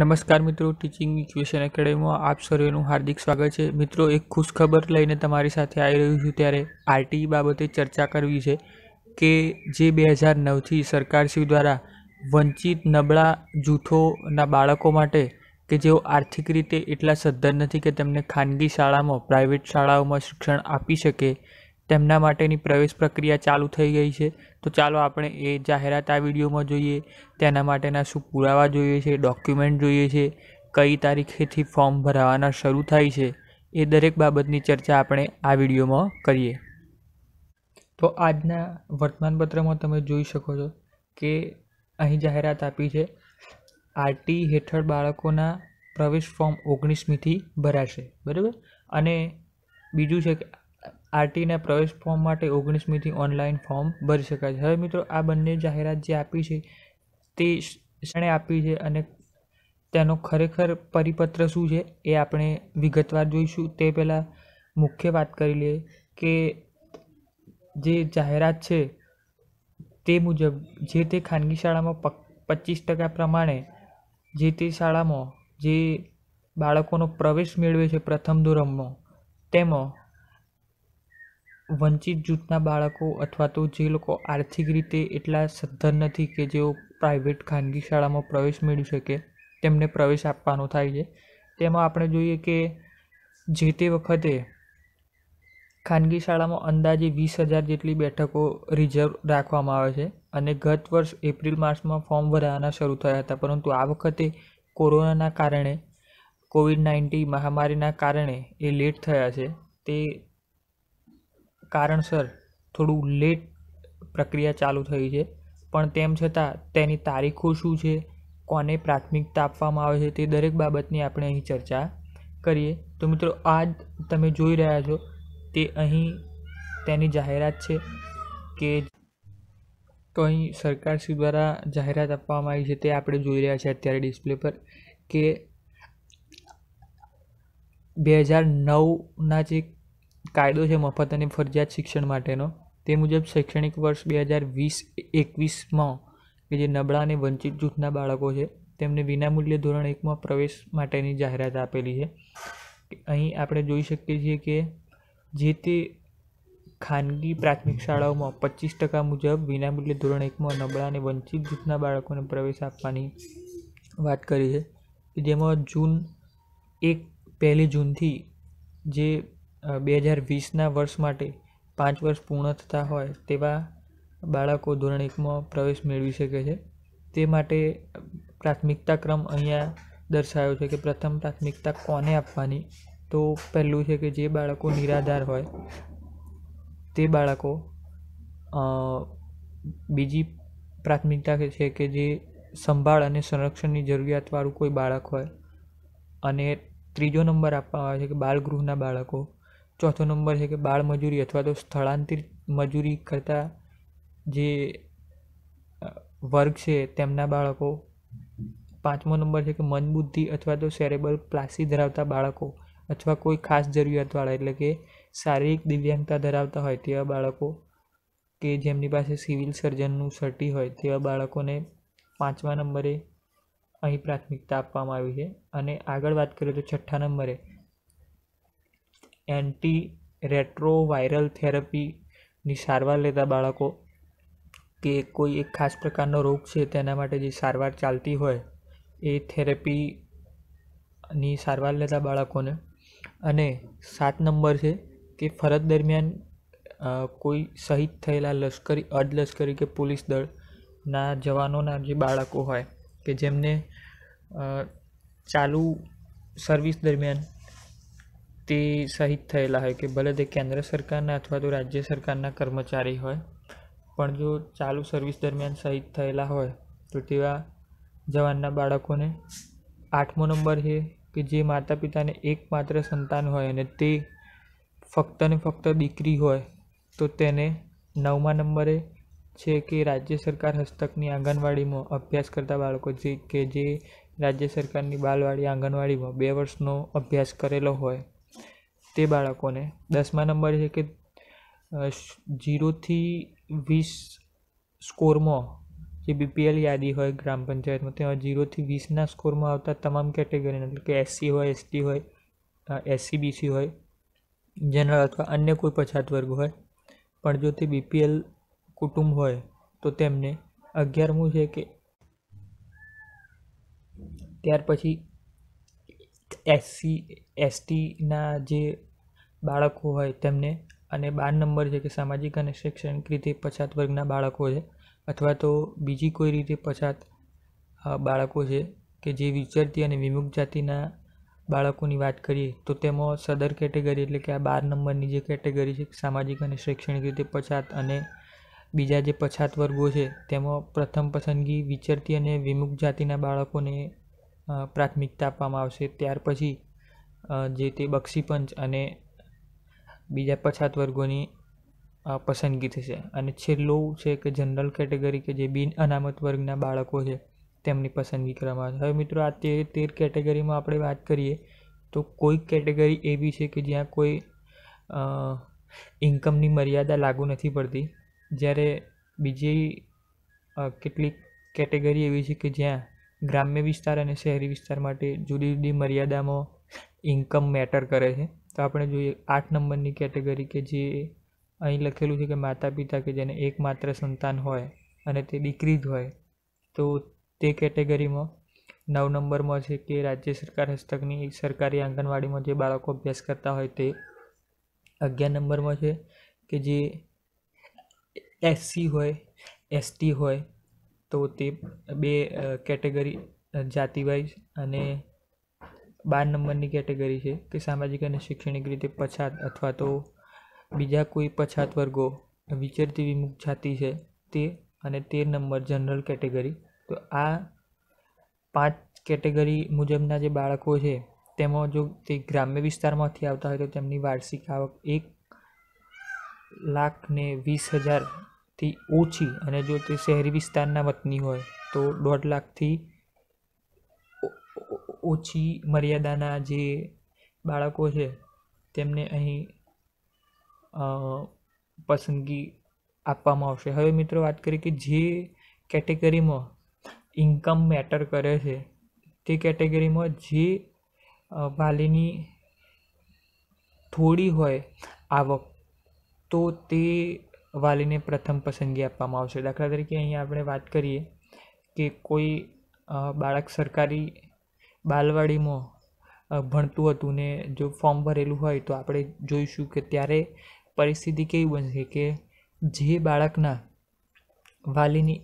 નમસ્કાર મિત્રો teaching equation એકેડેમીમાં આપ સર્વેનું હાર્દિક સ્વાગત છે મિત્રો એક ખુશખબર લઈને તમારી સાથે આવી રહ્યું છું ત્યારે આરટીઈ બાબતે ચર્ચા કરવી છે કે જે બે હજાર નવથી સરકારશ્રી દ્વારા વંચિત નબળા જૂથોના બાળકો માટે કે જેઓ આર્થિક રીતે એટલા સદ્ધર નથી કે તેમને ખાનગી શાળામાં પ્રાઇવેટ શાળાઓમાં શિક્ષણ આપી શકે તેમના માટેની પ્રવેશ પ્રક્રિયા ચાલુ થઈ ગઈ છે તો ચાલો આપણે એ જાહેરાત આ વિડીયોમાં જોઈએ તેના માટેના શું પુરાવા જોઈએ છે ડોક્યુમેન્ટ જોઈએ છે કઈ તારીખેથી ફોર્મ ભરાવાના શરૂ થાય છે એ દરેક બાબતની ચર્ચા આપણે આ વિડીયોમાં કરીએ તો આજના વર્તમાનપત્રમાં તમે જોઈ શકો છો કે અહીં જાહેરાત આપી છે આરટી હેઠળ બાળકોના પ્રવેશ ફોર્મ ઓગણીસમીથી ભરાશે બરાબર અને બીજું છે કે આરટીના પ્રવેશ ફોર્મ માટે ઓગણીસમીથી ઓનલાઈન ફોર્મ ભરી શકાય છે હવે મિત્રો આ બંને જાહેરાત જે આપી છે તે શણે આપી છે અને તેનો ખરેખર પરિપત્ર શું છે એ આપણે વિગતવાર જોઈશું તે પહેલાં મુખ્ય વાત કરી લઈએ કે જે જાહેરાત છે તે મુજબ જે તે ખાનગી શાળામાં પચીસ ટકા પ્રમાણે જે તે શાળામાં જે બાળકોનો પ્રવેશ મેળવે છે પ્રથમ ધોરણમાં તેમાં વંચિત જૂથના બાળકો અથવા તો જે લોકો આર્થિક રીતે એટલા સદ્ધર નથી કે જેઓ પ્રાઇવેટ ખાનગી શાળામાં પ્રવેશ મેળવી શકે તેમને પ્રવેશ આપવાનો થાય છે તેમાં આપણે જોઈએ કે જે તે વખતે ખાનગી શાળામાં અંદાજે વીસ હજાર જેટલી બેઠકો રિઝર્વ રાખવામાં આવે છે અને ગત વર્ષ એપ્રિલ માર્ચમાં ફોર્મ ભરાવાના શરૂ થયા હતા પરંતુ આ વખતે કોરોનાના કારણે કોવિડ નાઇન્ટીન મહામારીના કારણે એ લેટ થયા છે તે કારણસર થોડું લેટ પ્રક્રિયા ચાલુ થઈ છે પણ તેમ છતાં તેની તારીખો શું છે કોને પ્રાથમિકતા આપવામાં આવે છે તે દરેક બાબતની આપણે અહીં ચર્ચા કરીએ તો મિત્રો આ તમે જોઈ રહ્યા છો તે અહીં તેની જાહેરાત છે કે તો અહીં સરકારશ્રી દ્વારા જાહેરાત આપવામાં આવી છે તે આપણે જોઈ રહ્યા છીએ અત્યારે ડિસ્પ્લે પર કે બે હજાર નવના જે કાયદો છે મફત અને ફરજિયાત શિક્ષણ માટેનો તે મુજબ શૈક્ષણિક વર્ષ બે હજાર વીસ એકવીસમાં કે જે નબળા અને વંચિત જૂથના બાળકો છે તેમને વિનામૂલ્ય ધોરણ એકમાં પ્રવેશ માટેની જાહેરાત આપેલી છે અહીં આપણે જોઈ શકીએ છીએ કે જે તે ખાનગી પ્રાથમિક શાળાઓમાં પચીસ ટકા મુજબ વિનામૂલ્ય ધોરણ એકમાં નબળા અને વંચિત જૂથના બાળકોને પ્રવેશ આપવાની વાત કરી છે જેમાં જૂન એક પહેલી જૂનથી જે બે હજાર વીસના વર્ષ માટે પાંચ વર્ષ પૂર્ણ થતા હોય તેવા બાળકો ધોરણ એકમાં પ્રવેશ મેળવી શકે છે તે માટે પ્રાથમિકતા ક્રમ અહીંયા દર્શાવ્યો છે કે પ્રથમ પ્રાથમિકતા કોને આપવાની તો પહેલું છે કે જે બાળકો નિરાધાર હોય તે બાળકો બીજી પ્રાથમિકતા છે કે જે સંભાળ અને સંરક્ષણની જરૂરિયાતવાળું કોઈ બાળક હોય અને ત્રીજો નંબર આપવામાં આવે છે કે બાળગૃહના બાળકો ચોથો નંબર છે કે બાળ મજૂરી અથવા તો સ્થળાંતરિત મજૂરી કરતા જે વર્ગ છે તેમના બાળકો પાંચમો નંબર છે કે મનબુદ્ધિ અથવા તો સેરેબલ પ્લાસી ધરાવતા બાળકો અથવા કોઈ ખાસ જરૂરિયાતવાળા એટલે કે શારીરિક દિવ્યાંગતા ધરાવતા હોય તેવા બાળકો કે જેમની પાસે સિવિલ સર્જનનું સર્ટી હોય તેવા બાળકોને પાંચમા નંબરે અહીં પ્રાથમિકતા આપવામાં આવી છે અને આગળ વાત કરીએ તો છઠ્ઠા નંબરે એન્ટી રેટ્રોવાયરલ થેરપીની સારવાર લેતા બાળકો કે કોઈ એક ખાસ પ્રકારનો રોગ છે તેના માટે જે સારવાર ચાલતી હોય એ થેરેપીની સારવાર લેતા બાળકોને અને સાત નંબર છે કે ફરજ દરમિયાન કોઈ શહીદ થયેલા લશ્કરી અર્ધલશ્કરી કે પોલીસ દળના જવાનોના જે બાળકો હોય કે જેમને ચાલુ સર્વિસ દરમિયાન તે સહિત થયેલા હોય કે ભલે તે કેન્દ્ર સરકારના અથવા તો રાજ્ય સરકારના કર્મચારી હોય પણ જો ચાલુ સર્વિસ દરમિયાન શહીદ થયેલા હોય તો તેવા જવાનના બાળકોને આઠમો નંબર છે કે જે માતા પિતાને એકમાત્ર સંતાન હોય અને તે ફક્ત ને ફક્ત દીકરી હોય તો તેને નવમા નંબરે છે કે રાજ્ય સરકાર હસ્તકની આંગણવાડીમાં અભ્યાસ કરતા બાળકો જે કે જે રાજ્ય સરકારની બાલવાડી આંગણવાડીમાં બે વર્ષનો અભ્યાસ કરેલો હોય તે બાળકોને દસમા નંબર છે કે જીરોથી વીસ સ્કોરમાં જે બીપીએલ યાદી હોય ગ્રામ પંચાયતમાં તેમાં જીરોથી વીસના સ્કોરમાં આવતા તમામ કેટેગરીને એટલે કે એસસી હોય એસટી હોય એસસી બીસી હોય જનરલ અથવા અન્ય કોઈ પછાત વર્ગ હોય પણ જો તે બીપીએલ કુટુંબ હોય તો તેમને અગિયારમું છે કે ત્યાર પછી એસસી એસટીના જે બાળકો હોય તેમને અને બાર નંબર છે કે સામાજિક અને શૈક્ષણિક રીતે પછાત વર્ગના બાળકો છે અથવા તો બીજી કોઈ રીતે પછાત બાળકો છે કે જે વિચરતી અને વિમુખ જાતિના બાળકોની વાત કરીએ તો તેમાં સદર કેટેગરી એટલે કે આ બાર નંબરની જે કેટેગરી છે સામાજિક અને શૈક્ષણિક રીતે પછાત અને બીજા જે પછાત વર્ગો છે તેમાં પ્રથમ પસંદગી વિચરતી અને વિમુખ જાતિના બાળકોને પ્રાથમિકતા આપવામાં આવશે ત્યાર પછી જે તે બક્ષીપંચ અને બીજા પછાત વર્ગોની પસંદગી થશે અને છેલ્લું છે કે જનરલ કેટેગરી કે જે બિન અનામત વર્ગના બાળકો છે તેમની પસંદગી કરવામાં આવશે હવે મિત્રો આ તેર તેર કેટેગરીમાં આપણે વાત કરીએ તો કોઈક કેટેગરી એવી છે કે જ્યાં કોઈ ઇન્કમની મર્યાદા લાગુ નથી પડતી જ્યારે બીજી કેટલીક કેટેગરી એવી છે કે જ્યાં ગ્રામ્ય વિસ્તાર અને શહેરી વિસ્તાર માટે જુદી જુદી મર્યાદામાં ઇન્કમ મેટર કરે છે તો આપણે જોઈએ આઠ નંબરની કેટેગરી કે જે અહીં લખેલું છે કે માતા પિતા કે જેને એકમાત્ર સંતાન હોય અને તે દીકરી જ હોય તો તે કેટેગરીમાં નવ નંબરમાં છે કે રાજ્ય સરકાર હસ્તકની સરકારી આંગણવાડીમાં જે બાળકો અભ્યાસ કરતા હોય તે અગિયાર નંબરમાં છે કે જે એસસી હોય એસટી હોય તો તે બે કેટેગરી જાતિ અને બાર નંબરની કેટેગરી છે કે સામાજિક અને શૈક્ષણિક રીતે પછાત અથવા તો બીજા કોઈ પછાત વર્ગો વિચરતી વિમુખ જાતિ છે તે અને તેર નંબર જનરલ કેટેગરી તો આ પાંચ કેટેગરી મુજબના જે બાળકો છે તેમાં જો તે ગ્રામ્ય વિસ્તારમાંથી આવતા હોય તો તેમની વાર્ષિક આવક એક લાખ ને વીસ હજાર લાખથી ઓછી અને જો તે શહેરી વિસ્તારના વતની હોય તો દોઢ લાખથી ઓછી મર્યાદાના જે બાળકો છે તેમને અહીં પસંદગી આપવામાં આવશે હવે મિત્રો વાત કરીએ કે જે કેટેગરીમાં ઇન્કમ મેટર કરે છે તે કેટેગરીમાં જે વાલીની થોડી હોય આવક તો તે વાલીને પ્રથમ પસંદગી આપવામાં આવશે દાખલા તરીકે અહીંયા આપણે વાત કરીએ કે કોઈ બાળક સરકારી બાલવાડીમાં ભણતું હતું ને જો ફોર્મ ભરેલું હોય તો આપણે જોઈશું કે ત્યારે પરિસ્થિતિ કેવી બનશે કે જે બાળકના વાલીની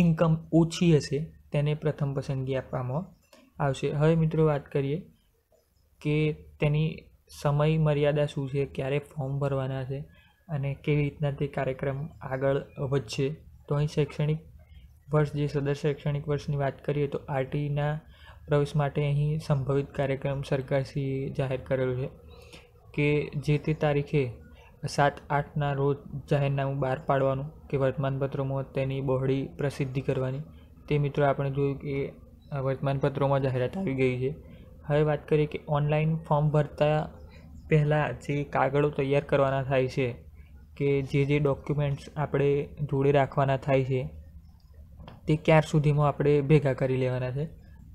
ઇન્કમ ઓછી હશે તેને પ્રથમ પસંદગી આપવામાં આવશે હવે મિત્રો વાત કરીએ કે તેની સમય મર્યાદા શું છે ક્યારે ફોર્મ ભરવાના છે અને કેવી રીતના તે કાર્યક્રમ આગળ વધશે તો અહીં શૈક્ષણિક વર્ષ જે સદર શૈક્ષણિક વર્ષની વાત કરીએ તો આરટીના પ્રવેશ માટે અહીં સંભવિત કાર્યક્રમ સરકારશ્રીએ જાહેર કરેલો છે કે જે તે તારીખે સાત આઠના રોજ જાહેરનામું બહાર પાડવાનું કે વર્તમાનપત્રોમાં તેની બહોળી પ્રસિદ્ધિ કરવાની તે મિત્રો આપણે જોયું કે વર્તમાનપત્રોમાં જાહેરાત આવી ગઈ છે હવે વાત કરીએ કે ઓનલાઈન ફોર્મ ભરતા પહેલાં જે કાગળો તૈયાર કરવાના થાય છે કે જે જે ડોક્યુમેન્ટ્સ આપણે જોડે રાખવાના થાય છે તે ક્યાર સુધીમાં આપણે ભેગા કરી લેવાના છે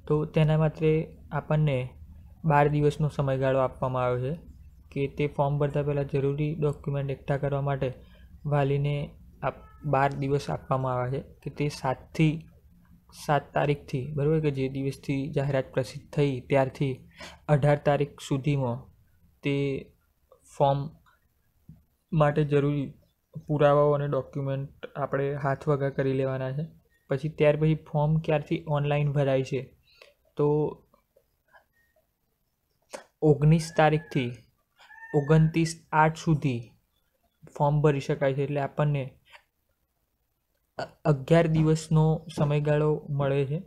તો તેના માટે આપણને બાર દિવસનો સમયગાળો આપવામાં આવ્યો છે કે તે ફોર્મ ભરતા પહેલાં જરૂરી ડોક્યુમેન્ટ એકઠા કરવા માટે વાલીને આપ બાર દિવસ આપવામાં આવે છે કે તે સાતથી સાત તારીખથી બરાબર કે જે દિવસથી જાહેરાત પ્રસિદ્ધ થઈ ત્યારથી અઢાર તારીખ સુધીમાં તે ફોર્મ માટે જરૂરી પુરાવાઓ અને ડોક્યુમેન્ટ આપણે હાથ વગા કરી લેવાના છે પછી ત્યાર પછી ફોર્મ ક્યારથી ઓનલાઈન ભરાય છે તો ઓગણીસ તારીખથી ઓગણત્રીસ આઠ સુધી ફોર્મ ભરી શકાય છે એટલે આપણને અગિયાર દિવસનો સમયગાળો મળે છે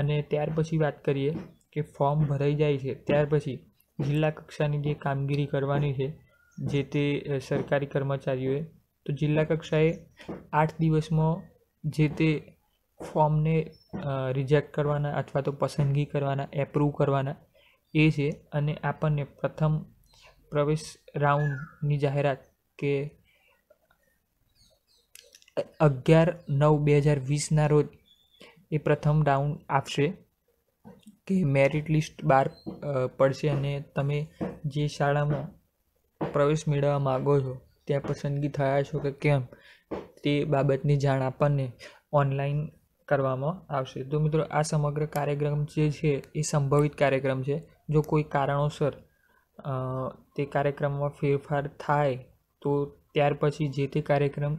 અને ત્યાર પછી વાત કરીએ કે ફોર્મ ભરાઈ જાય છે ત્યાર પછી જિલ્લા કક્ષાની જે કામગીરી કરવાની છે જે તે સરકારી કર્મચારીઓએ તો જિલ્લા કક્ષાએ આઠ દિવસમાં જે તે ફોર્મને રિજેક્ટ કરવાના અથવા તો પસંદગી કરવાના એપ્રૂવ કરવાના એ છે અને આપણને પ્રથમ પ્રવેશ રાઉન્ડની જાહેરાત કે અગિયાર નવ બે હજાર વીસના રોજ એ પ્રથમ રાઉન્ડ આપશે કે મેરિટ લિસ્ટ બહાર પડશે અને તમે જે શાળામાં પ્રવેશ મેળવવા માગો છો ત્યાં પસંદગી થયા છો કે કેમ તે બાબતની જાણ આપણને ઓનલાઈન કરવામાં આવશે તો મિત્રો આ સમગ્ર કાર્યક્રમ જે છે એ સંભવિત કાર્યક્રમ છે જો કોઈ કારણોસર તે કાર્યક્રમમાં ફેરફાર થાય તો ત્યાર પછી જે તે કાર્યક્રમ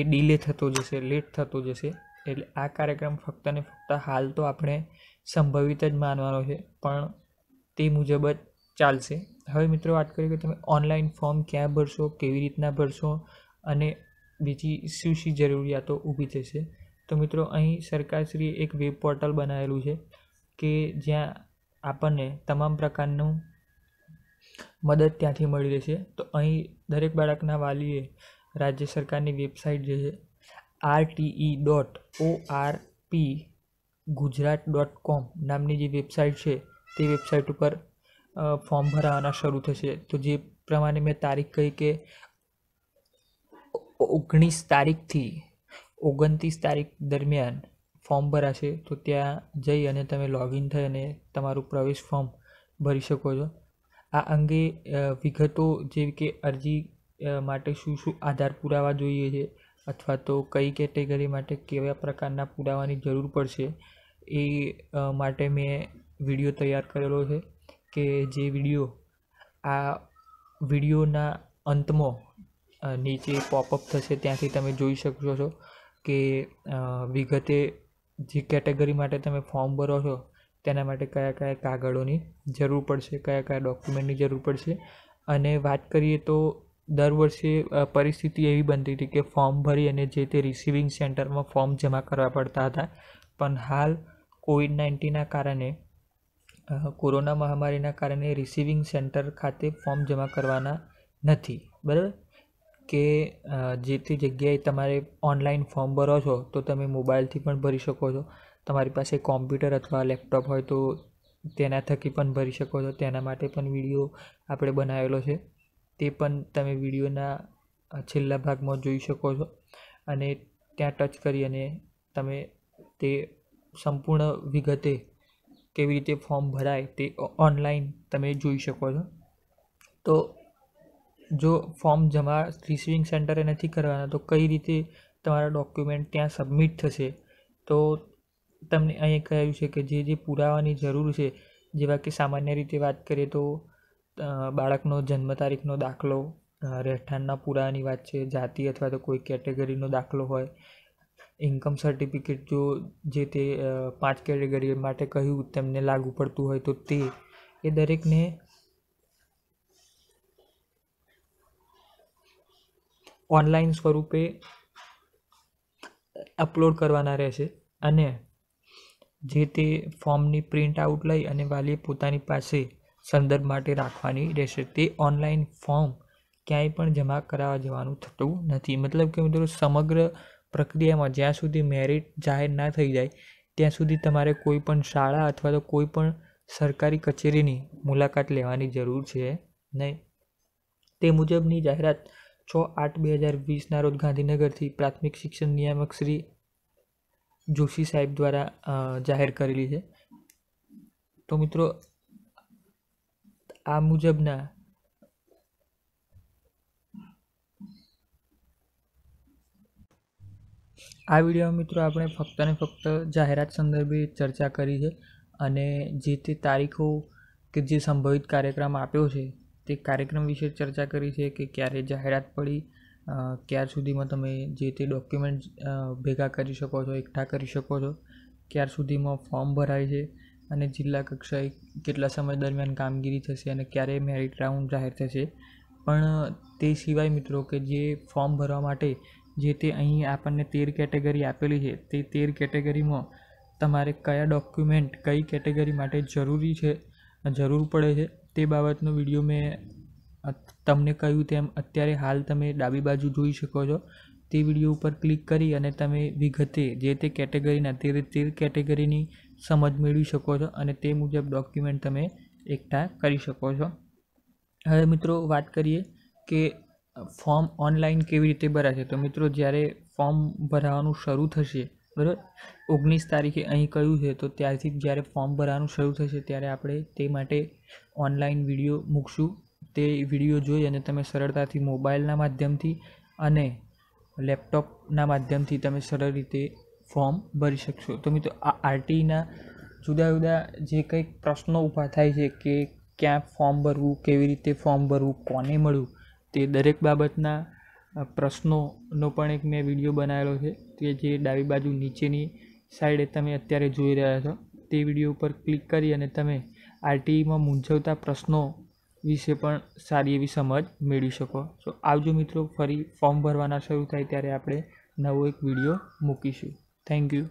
એ ડીલે થતો જશે લેટ થતો જશે એટલે આ કાર્યક્રમ ફક્ત ને ફક્ત હાલ તો આપણે સંભવિત જ માનવાનો છે પણ તે મુજબ જ ચાલશે હવે મિત્રો વાત કરીએ કે તમે ઓનલાઈન ફોર્મ ક્યાં ભરશો કેવી રીતના ભરશો અને બીજી શું શી જરૂરિયાતો ઊભી થશે તો મિત્રો અહીં સરકારશ્રીએ એક વેબ પોર્ટલ બનાવેલું છે કે જ્યાં આપણને તમામ પ્રકારનું મદદ ત્યાંથી મળી રહેશે તો અહીં દરેક બાળકના વાલીએ રાજ્ય સરકારની વેબસાઇટ જે છે RTE dot O R P Gujarat dot com નામની જે વેબસાઇટ છે તે વેબસાઇટ ઉપર ફોર્મ ભરાવાના શરૂ થશે તો જે પ્રમાણે મેં તારીખ કહી કે ઓગણીસ તારીખથી ઓગણત્રીસ તારીખ દરમિયાન ફોર્મ ભરાશે તો ત્યાં જઈ અને તમે લોગિન થઈ અને તમારું પ્રવેશ ફોર્મ ભરી શકો છો આ અંગે વિગતો જેવી કે અરજી માટે શું શું આધાર પુરાવા જોઈએ છે અથવા તો કઈ કેટેગરી માટે કેવા પ્રકારના પુરાવાની જરૂર પડશે એ માટે મેં વિડીયો તૈયાર કરેલો છે કે જે વિડીયો આ વિડીયોના અંતમાં નીચે પોપઅપ થશે ત્યાંથી તમે જોઈ શકશો છો કે વિગતે જે કેટેગરી માટે તમે ફોર્મ ભરો છો તેના માટે કયા કયા કાગળોની જરૂર પડશે કયા કયા ડોક્યુમેન્ટની જરૂર પડશે અને વાત કરીએ તો દર વર્ષે પરિસ્થિતિ એવી બનતી હતી કે ફોર્મ ભરી અને જે તે રિસીવિંગ સેન્ટરમાં ફોર્મ જમા કરવા પડતા હતા પણ હાલ કોવિડ નાઇન્ટીનના કારણે કોરોના મહામારીના કારણે રિસીવિંગ સેન્ટર ખાતે ફોર્મ જમા કરવાના નથી બરાબર કે જેથી જગ્યાએ તમારે ઓનલાઈન ફોર્મ ભરો છો તો તમે મોબાઈલથી પણ ભરી શકો છો તમારી પાસે કોમ્પ્યુટર અથવા લેપટોપ હોય તો તેના થકી પણ ભરી શકો છો તેના માટે પણ વિડીયો આપણે બનાવેલો છે તે પણ તમે વિડીયોના છેલ્લા ભાગમાં જોઈ શકો છો અને ત્યાં ટચ કરી અને તમે તે સંપૂર્ણ વિગતે કેવી રીતે ફોર્મ ભરાય તે ઓનલાઈન તમે જોઈ શકો છો તો જો ફોર્મ જમા રિસીવિંગ સેન્ટરે નથી કરવાના તો કઈ રીતે તમારા ડોક્યુમેન્ટ ત્યાં સબમિટ થશે તો તમને અહીં કહ્યું છે કે જે જે પુરાવાની જરૂર છે જેવા કે સામાન્ય રીતે વાત કરીએ તો બાળકનો જન્મ તારીખનો દાખલો રહેઠાણના પુરાવાની વાત છે જાતિ અથવા તો કોઈ કેટેગરીનો દાખલો હોય ઇન્કમ સર્ટિફિકેટ જો જે તે પાંચ કેટેગરી માટે કહ્યું તેમને લાગુ પડતું હોય તો તે એ દરેકને ઓનલાઈન સ્વરૂપે અપલોડ કરવાના રહેશે અને જે તે ફોર્મની પ્રિન્ટ આઉટ લઈ અને વાલીએ પોતાની પાસે સંદર્ભ માટે રાખવાની રહેશે તે ઓનલાઈન ફોર્મ ક્યાંય પણ જમા કરાવવા જવાનું થતું નથી મતલબ કે મિત્રો સમગ્ર પ્રક્રિયામાં જ્યાં સુધી મેરિટ જાહેર ના થઈ જાય ત્યાં સુધી તમારે કોઈ પણ શાળા અથવા તો કોઈ પણ સરકારી કચેરીની મુલાકાત લેવાની જરૂર છે નહીં તે મુજબની જાહેરાત છ આઠ બે હજાર વીસના રોજ ગાંધીનગરથી પ્રાથમિક શિક્ષણ નિયામક શ્રી જોશી સાહેબ દ્વારા જાહેર કરેલી છે તો મિત્રો આ મુજબના આ વિડીયોમાં મિત્રો આપણે ફક્ત ને ફક્ત જાહેરાત સંદર્ભે ચર્ચા કરી છે અને જે તે તારીખો કે જે સંભવિત કાર્યક્રમ આપ્યો છે તે કાર્યક્રમ વિશે ચર્ચા કરી છે કે ક્યારે જાહેરાત પડી ક્યાર સુધીમાં તમે જે તે ડોક્યુમેન્ટ ભેગા કરી શકો છો એકઠા કરી શકો છો ક્યાર સુધીમાં ફોર્મ ભરાય છે અને જિલ્લા કક્ષાએ કેટલા સમય દરમિયાન કામગીરી થશે અને ક્યારે મેરિટ રાઉન્ડ જાહેર થશે પણ તે સિવાય મિત્રો કે જે ફોર્મ ભરવા માટે જે તે અહીં આપણને તેર કેટેગરી આપેલી છે તે તેર કેટેગરીમાં તમારે કયા ડોક્યુમેન્ટ કઈ કેટેગરી માટે જરૂરી છે જરૂર પડે છે તે બાબતનો વિડીયો મેં તમને કહ્યું તેમ અત્યારે હાલ તમે ડાબી બાજુ જોઈ શકો છો તે વિડીયો ઉપર ક્લિક કરી અને તમે વિગતે જે તે કેટેગરીના તે તેર કેટેગરીની સમજ મેળવી શકો છો અને તે મુજબ ડોક્યુમેન્ટ તમે એકઠા કરી શકો છો હવે મિત્રો વાત કરીએ કે ફોર્મ ઓનલાઈન કેવી રીતે ભરાશે તો મિત્રો જ્યારે ફોર્મ ભરાવાનું શરૂ થશે બરાબર ઓગણીસ તારીખે અહીં કહ્યું છે તો ત્યારથી જ્યારે ફોર્મ ભરાવાનું શરૂ થશે ત્યારે આપણે તે માટે ઓનલાઈન વિડીયો મૂકશું તે વિડીયો જોઈ અને તમે સરળતાથી મોબાઈલના માધ્યમથી અને લેપટોપના માધ્યમથી તમે સરળ રીતે ફોર્મ ભરી શકશો તો મિત્રો આ આરટીના જુદા જુદા જે કંઈક પ્રશ્નો ઊભા થાય છે કે ક્યાં ફોર્મ ભરવું કેવી રીતે ફોર્મ ભરવું કોને મળવું તે દરેક બાબતના પ્રશ્નોનો પણ એક મેં વિડીયો બનાવેલો છે કે જે ડાબી બાજુ નીચેની સાઈડે તમે અત્યારે જોઈ રહ્યા છો તે વિડીયો ઉપર ક્લિક કરી અને તમે આરટીઈમાં મૂંઝવતા પ્રશ્નો વિશે પણ સારી એવી સમજ મેળવી શકો સો આવજો મિત્રો ફરી ફોર્મ ભરવાના શરૂ થાય ત્યારે આપણે નવો એક વિડીયો મૂકીશું થેન્ક યુ